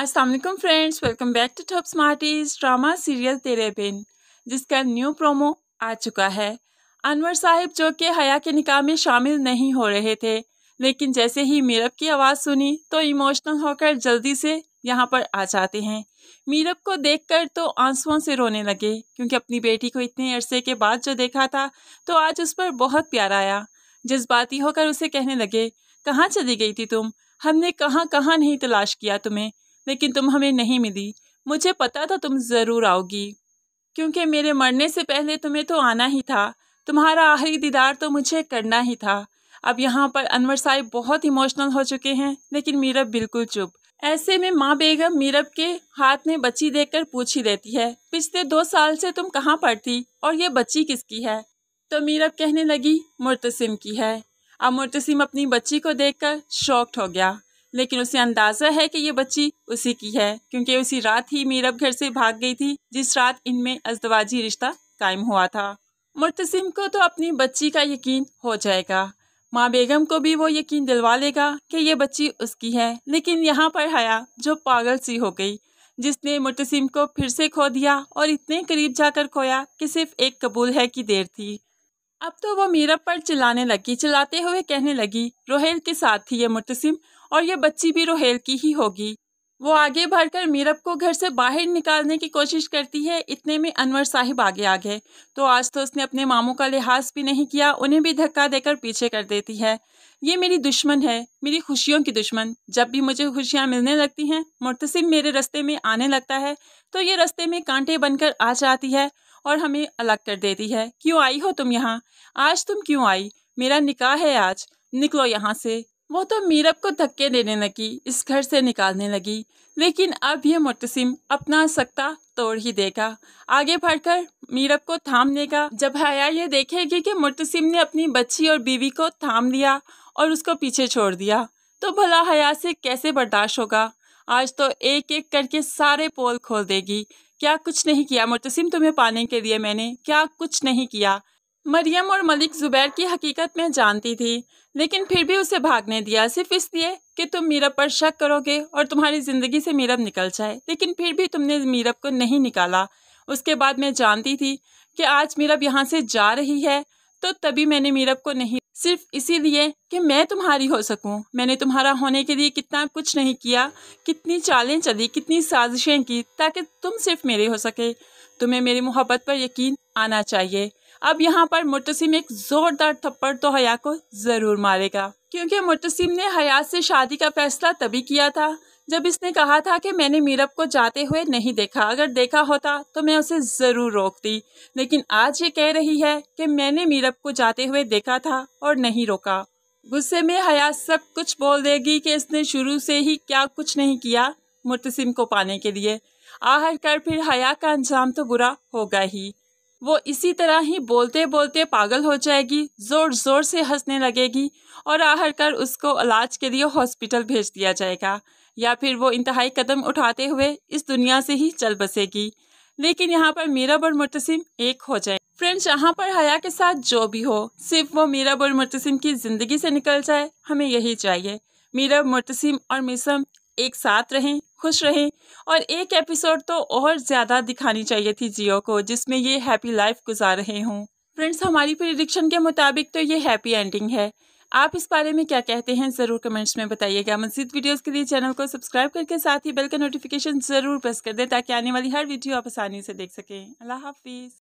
Aslam friends welcome back to top smarties drama serial Tere Bin जिसका new promo आ चुका है अनवर साहिब जो कि हया के निकाह में शामिल नहीं हो रहे थे लेकिन जैसे ही मीरब की आवाज़ सुनी तो इमोशनल होकर जल्दी से यहाँ पर आ जाते हैं मीरब को देखकर तो आंसुओं से रोने लगे क्योंकि अपनी बेटी को इतने अरसे के बाद जो देखा था तो आज उस पर बहुत प्यार आया जज्बाती होकर उसे कहने लगे कहाँ चली गई थी तुम हमने कहाँ कहाँ नहीं तलाश किया तुम्हें लेकिन तुम हमें नहीं मिली मुझे पता था तुम ज़रूर आओगी क्योंकि मेरे मरने से पहले तुम्हें तो आना ही था तुम्हारा आखिरी दीदार तो मुझे करना ही था अब यहाँ पर अनवर साहिब बहुत इमोशनल हो चुके हैं लेकिन मीरब बिल्कुल चुप ऐसे में माँ बेगम मीरब के हाथ में बच्ची देखकर पूछ ही देती है पिछले दो साल से तुम कहाँ पढ़ती और ये बच्ची किसकी है तो मीरब कहने लगी मुर्तसिम की है अब मुर्तसिम अपनी बच्ची को देखकर शॉक्ड हो गया लेकिन उसे अंदाज़ा है कि ये बच्ची उसी की है क्योंकि उसी रात ही मीरब घर से भाग गई थी जिस रात इनमें अजदवाजी रिश्ता कायम हुआ था मुर्तसिम को तो अपनी बच्ची का यकीन हो जाएगा माँ बेगम को भी वो यकीन दिलवा लेगा कि ये बच्ची उसकी है लेकिन यहाँ पर हया जो पागल सी हो गई जिसने मुर्तसिम को फिर से खो दिया और इतने करीब जाकर खोया कि सिर्फ एक कबूल है की देर थी अब तो वो मीरब पर चिल्लाने लगी चिल्लाते हुए कहने लगी रोहेल के साथ थी ये मुर्तसिम और ये बच्ची भी रोहेल की ही होगी वो आगे बढ़कर मीरब को घर से बाहर निकालने की कोशिश करती है इतने में अनवर साहिब आगे आ गए तो आज तो उसने अपने मामों का लिहाज भी नहीं किया उन्हें भी धक्का देकर पीछे कर देती है ये मेरी दुश्मन है मेरी खुशियों की दुश्मन जब भी मुझे खुशियाँ मिलने लगती हैं मुतसिब मेरे रस्ते में आने लगता है तो ये रस्ते में कांटे बनकर आ जाती है और हमें अलग कर देती है क्यों आई हो तुम यहाँ आज तुम क्यों आई मेरा निकाह है आज निकलो यहाँ से वो तो मीरब को धक्के देने लगी इस घर से निकालने लगी लेकिन अब यह मुतसिम अपना सकता तोड़ ही देगा आगे बढ़कर मीरब को थाम लेगा जब हया ये देखेगी कि मुतसिम ने अपनी बच्ची और बीवी को थाम लिया और उसको पीछे छोड़ दिया तो भला हया से कैसे बर्दाश्त होगा आज तो एक एक करके सारे पोल खोल देगी क्या कुछ नहीं किया मुतसिम तुम्हें पाने के लिए मैंने क्या कुछ नहीं किया मरियम और मलिक ज़ुबैर की हकीकत में जानती थी लेकिन फिर भी उसे भागने दिया सिर्फ इसलिए कि तुम मीरब पर शक करोगे और तुम्हारी ज़िंदगी से मीरब निकल जाए लेकिन फिर भी तुमने मीरब को नहीं निकाला उसके बाद मैं जानती थी कि आज मीरब यहाँ से जा रही है तो तभी मैंने मीरब को नहीं सिर्फ इसीलिए कि मैं तुम्हारी हो सकूं मैंने तुम्हारा होने के लिए कितना कुछ नहीं किया कितनी चालें चली कितनी साजिशें की ताकि तुम सिर्फ मेरे हो सके तुम्हें मेरी मोहब्बत पर यकीन आना चाहिए अब यहाँ पर मुतसिम एक ज़ोरदार थप्पड़ तो हया को ज़रूर मारेगा क्योंकि मुतसिम ने हयात से शादी का फैसला तभी किया था जब इसने कहा था कि मैंने मीरब को जाते हुए नहीं देखा अगर देखा होता तो मैं उसे ज़रूर रोकती लेकिन आज ये कह रही है कि मैंने मीरब को जाते हुए देखा था और नहीं रोका गुस्से में हयात सब कुछ बोल देगी कि इसने शुरू से ही क्या कुछ नहीं किया मुतसिम को पाने के लिए आहर कर फिर हया का अंजाम तो बुरा होगा ही वो इसी तरह ही बोलते बोलते पागल हो जाएगी ज़ोर ज़ोर से हंसने लगेगी और कर उसको इलाज के लिए हॉस्पिटल भेज दिया जाएगा या फिर वो इंतहाई कदम उठाते हुए इस दुनिया से ही चल बसेगी लेकिन यहाँ पर मीरब और मुतसिम एक हो जाए फ्रेंड्स यहाँ पर हया के साथ जो भी हो सिर्फ वो मीरब और मुतसिम की ज़िंदगी से निकल जाए हमें यही चाहिए मीरब मुतसिम और मिसम एक साथ रहें खुश रहें और एक एपिसोड तो और ज़्यादा दिखानी चाहिए थी जियो को जिसमें ये हैप्पी लाइफ गुजार रहे हों फ्रेंड्स हमारी प्रिडिक्शन के मुताबिक तो ये हैप्पी एंडिंग है आप इस बारे में क्या कहते हैं ज़रूर कमेंट्स में बताइएगा मजीद वीडियोस के लिए चैनल को सब्सक्राइब करके साथ ही बेल का नोटिफिकेशन ज़रूर प्रेस कर दें ताकि आने वाली हर वीडियो आप आसानी से देख सकें अल्लाह हाफिज़